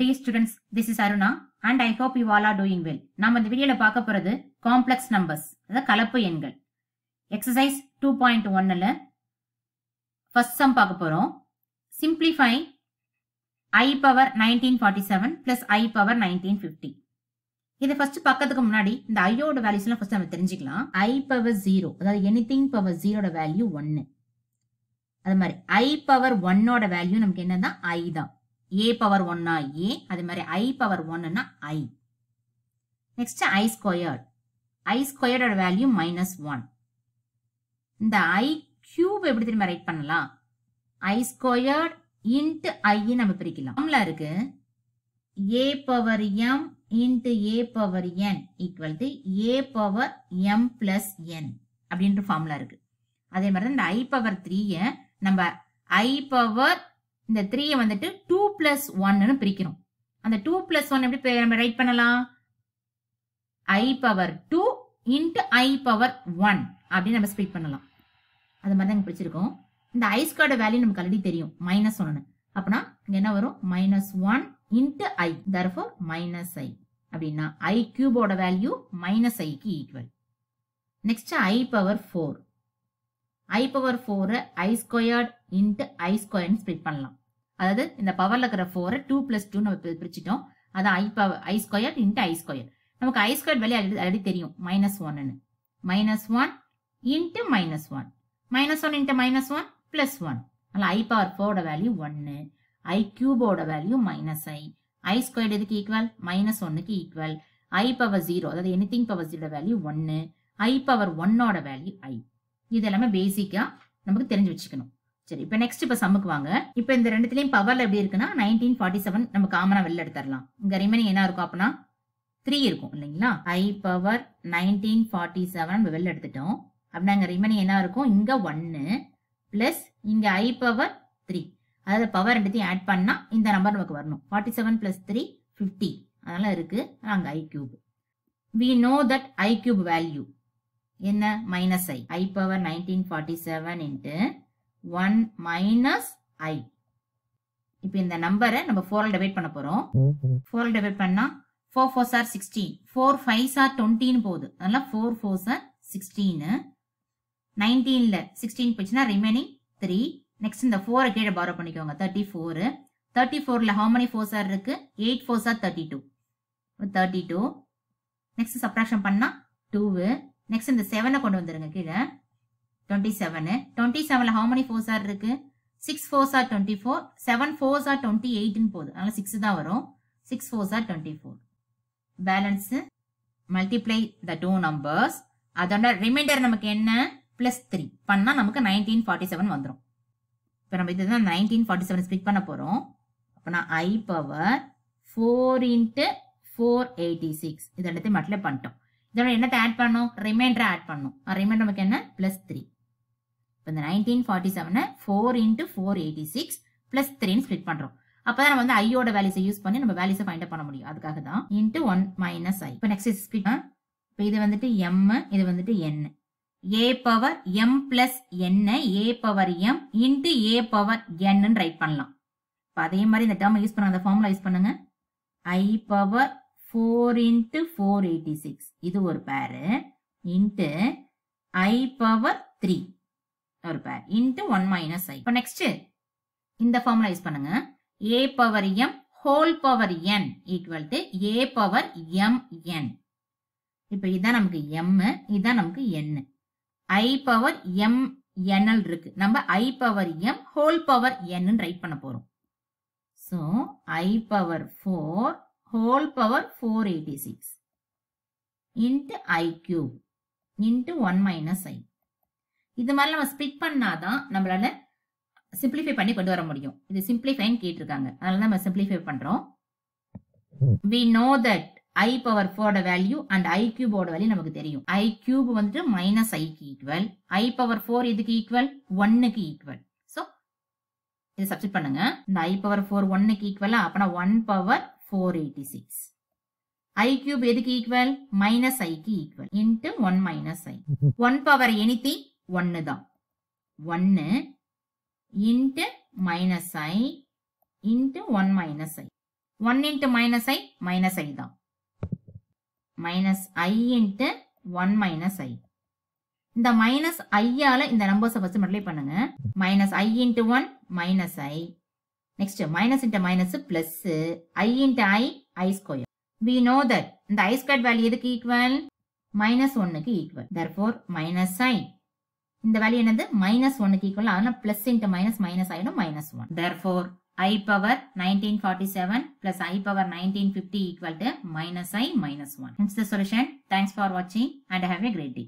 day students this is Aruna and I hope you all are doing well நம்ம இந்த வீடியோல பார்க்க போறது காம்ப்ளெக்ஸ் நம்பர்ஸ் அதாவது கலப்பு எண்கள் எக்ஸசைஸ் டூ பாயிண்ட் ஒன்னுல ஃபர்ஸ்ட் சம் பார்க்க போறோம் simplify i power nineteen forty seven plus i power nineteen fifty இதை ஃபர்ஸ்ட் பக்கத்துக்கு முன்னாடி இந்த ஐயோட வேல்யூஸ் எல்லாம் ஃபர்ஸ்ட் நம்ம தெரிஞ்சுக்கலாம் ஐ பவர் ஜீரோ அதாவது எனி திங் பவர் ஜீரோட வேல்யூ ஒன்னு அது மாதிரி ஐ பவர் ஒன்னோட வேல்யூ நமக்கு என்னன்னா ஐ தான் ஏ பவர் ஒன்னா ஏ அதே மாதிரி ஐ பவர் ஒன்னுனா i next i squared i ஸ்கொயர்டோட வேல்யூ மைனஸ் ஒன் இந்த ஐ கியூப் எப்படி திரும்ப ரைட் பண்ணலாம் ஐ ஸ்கொயர்ட் இன்ட்டு ஐயை நம்ம பிரிக்கலாம் ஃபார்முலா இருக்கு a power m into a power n equal to a power m plus n அப்படின்ற ஃபார்முலா இருக்கு அதே மாதிரி தான் இந்த ஐ பவர் த்ரீயை நம்ம ஐ பவர் இந்த த்ரீயை வந்துட்டு டூ பிளஸ் ஒன்னு பிரிக்கிறோம் அந்த டூ பிளஸ் ஒன் எப்படி நம்ம ரைட் பண்ணலாம் i power two into i power one அப்படின்னு நம்ம ஸ்பிளிட் பண்ணலாம் அது மாதிரி தான் பிடிச்சிருக்கோம் இந்த ஐ ஸ்கொயர்ட வேல்யூ நமக்கு ஆல்ரெடி தெரியும் மைனஸ் ஒன்னு அப்படின்னா என்ன வரும் minus one into i therefore minus i அப்படின்னா ஐ கியூபோட வேல்யூ மைனஸ் ஐக்கு equal next i power four i power four i squared into i ஸ்கொயர்னு ஸ்பிளிட் பண்ணலாம் அதாவது இந்த பவர்ல இருக்கிற ஃபோரை டூ பிளஸ் டூ நம்ம பிரிச்சுட்டோம் அதான் i power i square into i square நமக்கு ஐ ஸ்கொயர் வேல்யூ ஆல்ரெடி தெரியும் மைனஸ் ஒன்னு minus one into minus one minus one into minus one plus one அதில் ஐ பவர் ஃபோரோட வேல்யூ ஒன்னு ஐ கியூபோட value minus i i square எதுக்கு equal minus ஒன்னுக்கு equal i power zero அதாவது thing power ஜீரோட வேல்யூ ஒன்னு ஐ பவர் ஒன்னோட வேல்யூ ஐ இது எல்லாமே பேசிக்கா நமக்கு தெரிஞ்சு வச்சுக்கணும் சரி இப்போ நெக்ஸ்ட் இப்போ சம்முக்கு வாங்க இப்போ இந்த ரெண்டுத்திலயும் பவர்ல எப்படி இருக்குன்னா நைன்டீன் ஃபார்ட்டி செவன் நம்ம காமனா வெளில எடுத்துடலாம் இங்க ரிமைனிங் என்ன இருக்கும் அப்படின்னா த்ரீ இருக்கும் இல்லைங்களா i power nineteen forty seven நம்ம வெளில எடுத்துட்டோம் அப்படின்னா இங்க ரிமைனிங் என்ன இருக்கும் இங்க ஒன்னு பிளஸ் இங்க ஐ பவர் த்ரீ அதாவது பவர் ரெண்டுத்தையும் ஆட் பண்ணா இந்த நம்பர் நமக்கு வரணும் forty seven plus three fifty அதனால இருக்கு அங்க i cube we know that i cube value என்ன minus i i power nineteen forty seven into one minus i இப்போ இந்த நம்பரை நம்ம ஃபோரில் டிவைட் பண்ண போகிறோம் ஃபோரில் டிவைட் பண்ணால் four fours are sixteen four fives are டுவெண்ட்டின்னு போகுது அதனால ஃபோர் ஃபோர் சார் சிக்ஸ்டீனு நைன்டீனில் சிக்ஸ்டீன் போச்சுன்னா ரிமைனிங் த்ரீ நெக்ஸ்ட் இந்த ஃபோரை கீழே பாரோ பண்ணிக்கோங்க தேர்ட்டி ஃபோரு தேர்ட்டி ஃபோரில் ஹவு மெனி ஃபோர் சார் இருக்குது eight fours are thirty two thirty two next subtraction பண்ணால் டூவு நெக்ஸ்ட் இந்த செவனை கொண்டு வந்துருங்க கீழே டுவெண்ட்டி செவனு டுவெண்ட்டி செவனில் ஹவு மெனி ஃபோர்ஸ் ஆர் இருக்கு six fours are twenty four seven force are twenty எயிட்னு போகுது அதனால சிக்ஸ் தான் வரும் six fours are twenty four balance multiply the two numbers அதோட ரிமைண்டர் நமக்கு என்ன பிளஸ் த்ரீ பண்ணால் நமக்கு நைன்டீன் ஃபார்ட்டி செவன் வந்துடும் இப்போ நம்ம இதுதான் நைன்டீன் ஃபார்ட்டி செவன் ஸ்பிக் பண்ண போகிறோம் அப்போ நான் i power four into four eighty six இது எல்லாத்தையும் மட்டில் பண்ணிட்டோம் இதோட என்னத்தை ஆட் பண்ணும் ரிமைண்டரை ஆட் பண்ணும் ரிமைண்டர் நமக்கு என்ன பிளஸ் த்ரீ இப்போ இந்த நைன்டீன் ஃபார்ட்டி செவனை four into four eighty six plus த்ரீன்னு ஸ்ப்ளிட் பண்ணுறோம் அப்போ தான் நம்ம வந்து ஐயோட வேல்யூஸை யூஸ் பண்ணி நம்ம வேல்யூஸை ஃபைண்ட் பண்ண முடியும் அதுக்காக தான் இன்ட்டு ஒன் மைனஸ் ஐ இப்போ நெக்ஸ்ட் ஸ்ப்ளிட் இப்போ இது வந்துட்டு எம் இது வந்துட்டு n a power m plus என்ன a power m into a power n write பண்ணலாம் இப்போ அதே மாதிரி இந்த டேர்மை யூஸ் பண்ண அந்த ஃபார்முலா யூஸ் பண்ணுங்க i power four into four eighty six இது ஒரு பேரு இன்ட்டு ஐ பவர் த்ரீ ஒரு பேர் இன்ட்டு ஒன் மைனஸ் ஐ இப்போ நெக்ஸ்ட் இந்த ஃபார்முலா யூஸ் பண்ணுங்க a power m whole power n equal to a power m n இப்போ இதுதான் நமக்கு எம் இதுதான் நமக்கு என் ஐ பவர் எம் என்எல் இருக்கு நம்ம i power m whole power n write பண்ண போறோம் so i power four whole power four eighty six into i cube into one minus i இது மாதிரி நம்ம ஸ்பிட் பண்ணாதான் நம்மளால சிம்பிளிஃபை பண்ணி கொண்டு வர முடியும் இது சிம்பிளிஃபைன்னு கேட்டிருக்காங்க அதனால நம்ம சிம்பிளிஃபை பண்றோம் we know that i power ஃபோரோட வேல்யூ அண்ட் ஐ கியூபோட வேல்யூ நமக்கு தெரியும் ஐ கியூப் வந்துட்டு மைனஸ் ஐக்கு ஈக்குவல் ஐ பவர் ஃபோர் இதுக்கு ஈக்குவல் ஒன்னுக்கு ஈக்குவல் ஸோ இது சப்ஸ்டிட் பண்ணுங்க இந்த ஐ பவர் ஃபோர் ஒன்னுக்கு ஈக்குவல் அப்படின்னா one power four eighty six i cube எதுக்கு ஈக்குவல் மைனஸ் ஐக்கு equal into one minus i one power anything ஒன்று தான் ஒன்று into minus i into one minus i one into minus i minus i தான் minus i into one minus i இந்த minus ஐயால இந்த நம்பர்ஸை first multiply பண்ணுங்க minus i into one minus i next minus into minus plus i into i i square we know that இந்த i square value எதுக்கு equal minus ஒன்னுக்கு equal therefore minus i இந்த value என்னது minus ஒன்னுக்கு equal அதனால plus into minus minus ஆயிடும் minus one there four i power nineteen forty seven plus i power nineteen fifty equal to minus i minus one it's the solution thanks for வாட்சிங் and have a great day